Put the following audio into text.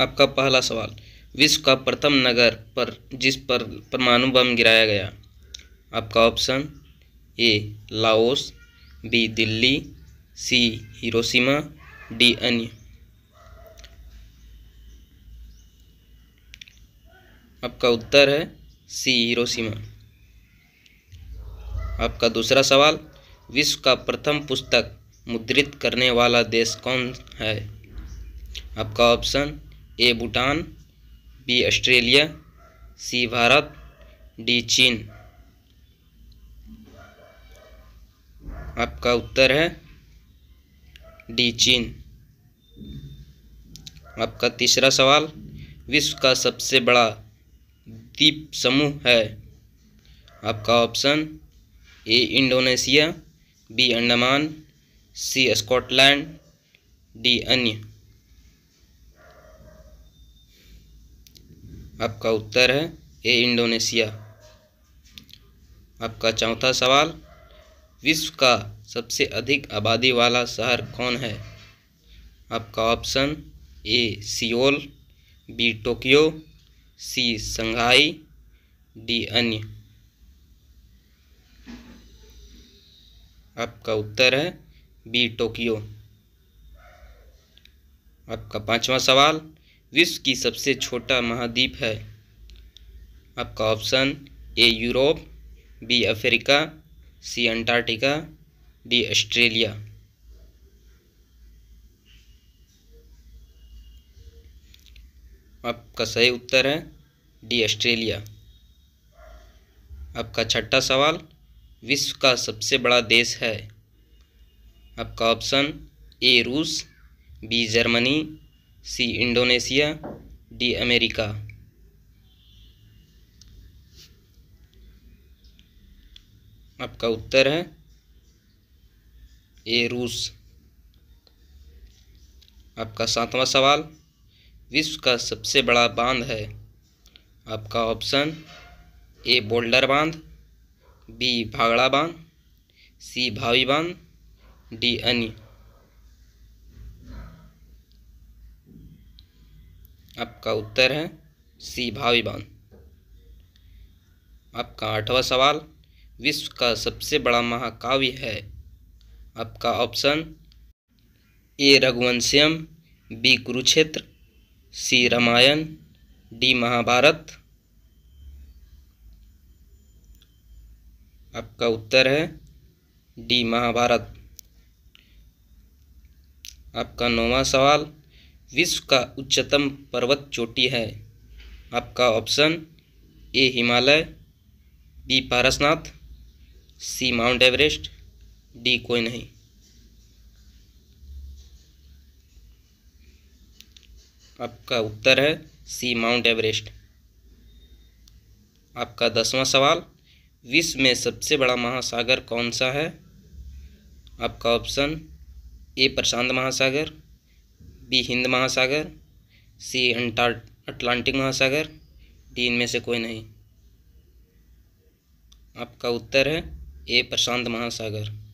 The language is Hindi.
आपका पहला सवाल विश्व का प्रथम नगर पर जिस पर परमाणु बम गिराया गया आपका option A Laos B Delhi C Hiroshima D अन्य आपका उत्तर है सी हिरोशिमा आपका दूसरा सवाल विश्व का प्रथम पुस्तक मुद्रित करने वाला देश कौन है आपका option A Bhutan B Australia C Bharat D चीन आपका उत्तर है डी चीन आपका तीसरा सवाल विश्व का सबसे बड़ा द्वीप समूह है आपका option A Indonesia B Andaman C Scotland D अन्य आपका उत्तर है ए इंडोनेशिया आपका चौथा सवाल विश्व का सबसे अधिक आबादी वाला शहर कौन है आपका option A Seoul B Tokyo C Shanghai D अन्य आपका उत्तर है बी टोक्यो आपका पांचवा सवाल विश्व की सबसे छोटा महाद्वीप है आपका option A Europe B Africa C Antarctica D Australia आपका सही उत्तर है डी ऑस्ट्रेलिया आपका छठा सवाल विश्व का सबसे बड़ा देश है आपका ऑप्शन ए रूस B Germany C Indonesia D America आपका उत्तर है ए रूस आपका सातवां सवाल विश्व का सबसे बड़ा बांध है आपका ऑप्शन ए बोल्डर बांध बी भागड़ा बांध सी भावी बांध डी अन्य आपका उत्तर है सी भावी बांध आपका आठवां सवाल विश्व का सबसे बड़ा महाकाव्य है आपका option A Raghuvamsham B Kurukshetra C Ramayana D Mahabharata आपका उत्तर है डी महाभारत आपका नौवा सवाल विश्व का उच्चतम पर्वत चोटी है आपका option A Himalaya B Parasnath C mount Everest D कोई नहीं आपका उत्तर है सी माउंट एवरेस्ट आपका दसवां सवाल विश्व में सबसे बड़ा महासागर कौन सा है आपका ऑप्शन ए प्रशांत महासागर बी हिंद महासागर सी अंटार्ट अटलांटिक महासागर डी इनमें से कोई नहीं आपका उत्तर है ए प्रशांत महासागर